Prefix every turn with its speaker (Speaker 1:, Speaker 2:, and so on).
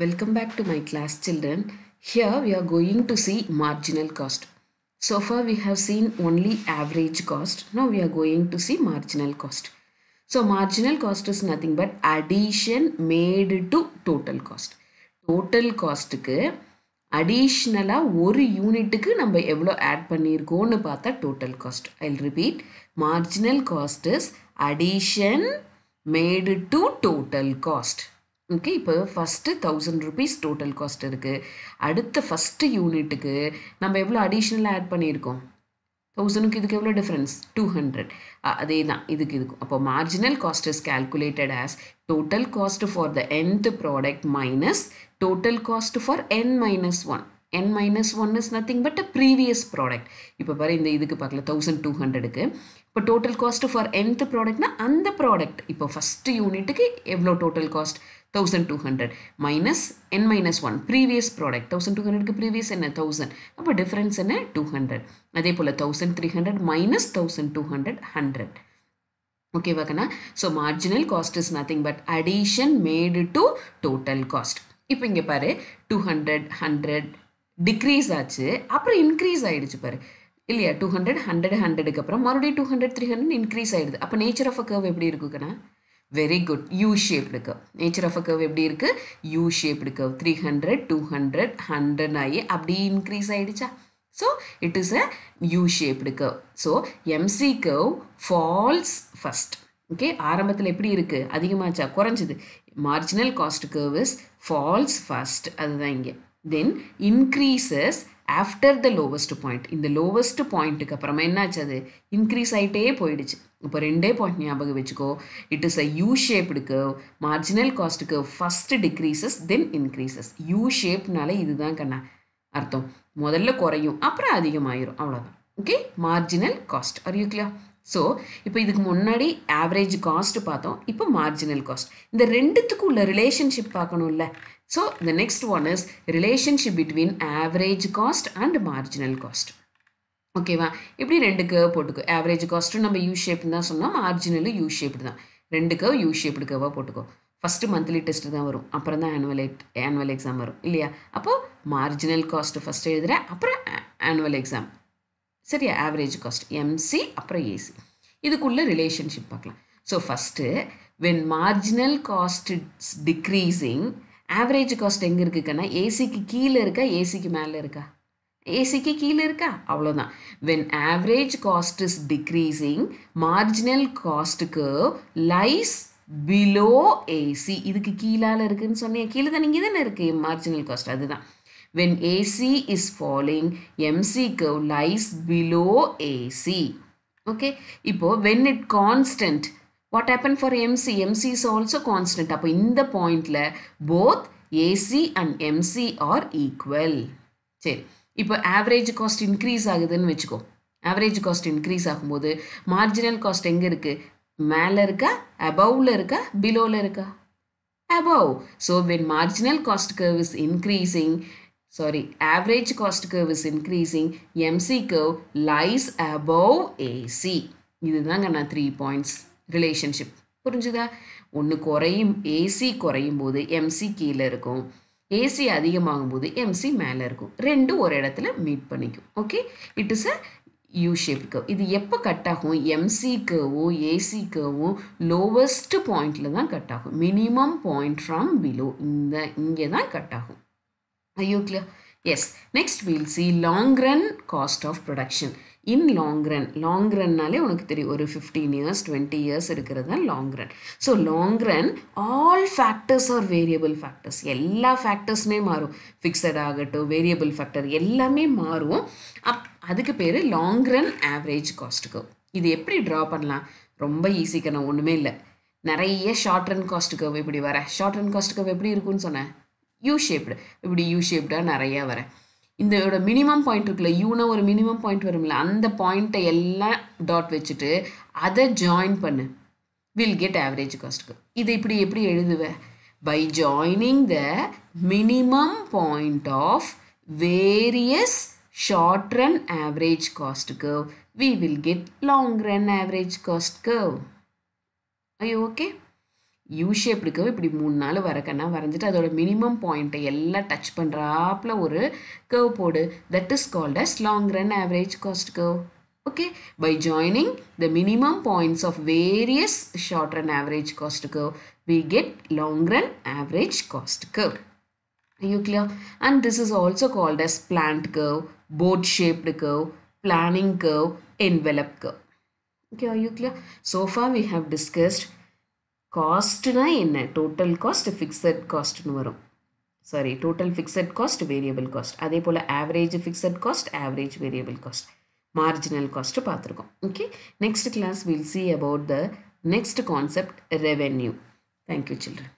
Speaker 1: Welcome back to my class children. Here we are going to see marginal cost. So far we have seen only average cost. Now we are going to see marginal cost. So marginal cost is nothing but addition made to total cost. Total costக்கு அடிஷ்னலாக ஒரு யூனிட்டுக்கு நம்ம எவ்வளோ add பண்ணியிருக்கோம்னு total cost. I'll repeat. Marginal cost is addition made to total cost. Okay இப்போ first thousand rupees total cost இருக்குது அடுத்த first யூனிட்டுக்கு நம்ம எவ்வளோ அடிஷ்னலாக ஆட் பண்ணியிருக்கோம் தௌசண்ட்க்கு இதுக்கு எவ்வளோ டிஃப்ரென்ஸ் டூ ஹண்ட்ரட் அதே தான் இதுக்கு இதுக்கும் அப்போ marginal cost is calculated as total cost for the nth product minus total cost for n minus one n minus one is nothing but a previous product இப்போ பாரு இந்த இதுக்கு பார்க்கல தௌசண்ட் டூ ஹண்ட்ரடுக்கு இப்போ டோட்டல் காஸ்ட் ஃபார் என்த் ப்ராடக்ட்னா அந்த product இப்போ ஃபஸ்ட்டு யூனிட்டுக்கு எவ்வளோ total cost thousand two hundred minus n minus one previous product thousand two ஹண்ட்ரடுக்கு ப்ரீவியஸ் என்ன தௌசண்ட் அப்போ டிஃப்ரென்ஸ் என்ன டூ ஹண்ட்ரட் அதே போல் thousand three hundred minus thousand two hundred hundred ஓகேவா கண்ணா so marginal cost is nothing but addition made to total cost இப்போ இங்கே பாரு டூ ஹண்ட்ரட் ஹண்ட்ரட் டிக்ரீஸ் ஆச்சு அப்புறம் இன்க்ரீஸ் ஆகிடுச்சு பாரு இல்லையா டூ ஹண்ட்ரட் ஹண்ட்ரட் ஹண்ட்ரடுக்கு அப்புறம் மறுபடியும் two hundred three hundred increase ஆகிடுது அப்போ நேச்சர் ஆஃப் அ கர்வ் எப்படி இருக்குக்கண்ணா very good U shaped curve nature of a curve எப்படி இருக்குது U shaped curve three hundred two hundred hundred ஆகி அப்படியே இன்க்ரீஸ் ஆகிடுச்சா so it is a U shaped curve. So MC curve falls first okay ஆரம்பத்தில் எப்படி இருக்குது அதிகமாச்சா குறைஞ்சிது marginal cost curve is falls first அதுதான் இங்கே then increases after the lowest point இந்த லோவஸ்ட் பாயிண்ட்டுக்கு அப்புறமா என்னாச்சு அது இன்க்ரீஸ் ஆகிட்டே போயிடுச்சு இப்போ ரெண்டே பாயிண்ட் ஞாபகம் வச்சுக்கோ இட் இஸ் அ யூ ஷேப்டுக்கு மார்ஜினல் காஸ்ட்டுக்கு cost curve then decreases you increases U ஷேப்னால இதுதான் கண்ணா அர்த்தம் முதல்ல குறையும் அப்புறம் அதிகமாயிரும் அவ்வளோதான் okay marginal cost are you clear so இப்போ இதுக்கு முன்னாடி ஆவரேஜ் காஸ்ட் பார்த்தோம் இப்போ மார்ஜினல் காஸ்ட் இந்த ரெண்டுத்துக்கும் உள்ள ரிலேஷன்ஷிப் பார்க்கணும்ல so the next one is relationship between average cost and marginal cost ஓகேவா இப்படி ரெண்டு கர்வ் போட்டுக்கோ ஆவரேஜ் காஸ்ட்டும் நம்ம யூ ஷேப்னு தான் சொன்னோம் மார்ஜினலும் யூ ஷேப்டு தான் ரெண்டு கேவ் யூ ஷேப்டு கர்வாக போட்டுக்கோ ஃபஸ்ட்டு மந்த்லி டெஸ்ட்டு தான் வரும் அப்புறம் தான் ஆனுவல் ஆனுவல் எக்ஸாம் வரும் இல்லையா அப்போது மார்ஜினல் காஸ்ட்டு ஃபஸ்ட்டு எழுதுகிறேன் அப்புறம் ஆனுவல் எக்ஸாம் சரியா ஆவரேஜ் காஸ்ட் எம்சி அப்புறம் ஏசி இதுக்குள்ளே ரிலேஷன்ஷிப் பார்க்கலாம் so first when marginal cost it's decreasing average cost எங்கே இருக்குன்னா ஏசிக்கு கீழே இருக்கா ஏசிக்கு மேலே இருக்கா ஏசிக்கு கீழே இருக்கா அவ்வளோதான் when average cost is decreasing marginal cost curve lies below AC இதுக்கு கீழால் இருக்குதுன்னு சொன்னேன் கீழே தான் நீங்கள் தானே இருக்குது மார்ஜினல் காஸ்ட் அதுதான் when AC is following MC curve lies below AC okay இப்போது when it constant what happen for MC MC is also constant அப்போ இந்த பாயிண்டில் both AC and MC are equal சரி இப்போ ஆவரேஜ் காஸ்ட் இன்க்ரீஸ் ஆகுதுன்னு வச்சுக்கோ ஆவரேஜ் காஸ்ட் இன்க்ரீஸ் ஆகும்போது marginal cost எங்கே இருக்குது மேலே இருக்கா அபவ்ல இருக்கா பிலோவில் இருக்கா above so when marginal cost curve is increasing sorry average cost curve is increasing MC curve lies above AC இதுதாங்க நான் த்ரீ பாயிண்ட்ஸ் ரிலேஷன்ஷிப் புரிஞ்சுதா ஒன்று குறையும் ஏசி குறையும் போது எம்சி கீழே இருக்கும் ஏசி அதிகமாகும் போது எம்சி மேலே இருக்கும் ரெண்டும் ஒரு இடத்துல மீட் பண்ணிக்கும் okay it is a U shape curve இது எப்போ கட் ஆகும் எம்சி கர்வோ ஏசி கர்வோ லோவஸ்ட் பாயிண்டில் தான் கட் ஆகும் மினிமம் பாயிண்ட் ஃப்ரம் பிலோ இந்த இங்கே தான் கட் ஆகும் ஐயோ clear yes next will see long run cost of production in long run long ரன்னாலே உனக்கு தெரியும் ஒரு ஃபிஃப்டீன் இயர்ஸ் டுவெண்ட்டி இயர்ஸ் இருக்கிறது தான் long run so long run all factors are variable factors எல்லா ஃபேக்டர்ஸுமே மாறும் ஃபிக்ஸட் ஆகட்டும் வேரியபிள் ஃபேக்டர் எல்லாமே மாறும் அப் அதுக்கு பேர் லாங் ரன் ஆவரேஜ் காஸ்ட்டுக்கு இது எப்படி ட்ரா பண்ணலாம் ரொம்ப ஈஸி கண்ணா ஒன்றுமே இல்லை நிறைய ஷார்ட் ரன் காஸ்ட் கவ் இப்படி வர ஷார்ட் ரன் காஸ்ட் எப்படி இருக்கும்னு சொன்னேன் யூ ஷேப்டு இப்படி யூ ஷேப்டாக நிறையா வரேன் இந்த மினிமம் பாயிண்ட் இருக்குல்ல யூனா ஒரு மினிமம் பாயிண்ட் வரும்ல அந்த பாயிண்ட்டை எல்லாம் டாட் வச்சுட்டு அதை ஜாயின் பண்ணு வில் கெட் ஆவரேஜ் காஸ்ட்டுக்கு இது இப்படி எப்படி எழுதுவ by joining the minimum point of various short run average காஸ்ட்டுக்கு we will get long run average காஸ்ட்டுக்கு ஐயோ ஓகே யூ ஷேப் இருக்கவே இப்படி மூணு நாள் வரக்கண்ணா வரைஞ்சிட்டு அதோட மினிமம் பாயிண்ட்டை எல்லாம் டச் பண்ணுறாப்புல ஒரு கர்வ் போடு that is called as long run average cost curve okay by joining the minimum points of various short run average cost curve we get long run average cost curve you clear and this is also called as plant curve boat shaped curve planning curve envelope curve okay you clear so far we have discussed காஸ்ட்னா என்ன total cost fixed காஸ்ட்னு வரும் sorry total fixed cost variable cost அதே போல் average fixed cost average variable cost marginal cost பார்த்துருக்கோம் okay next class will see about the next concept revenue thank you children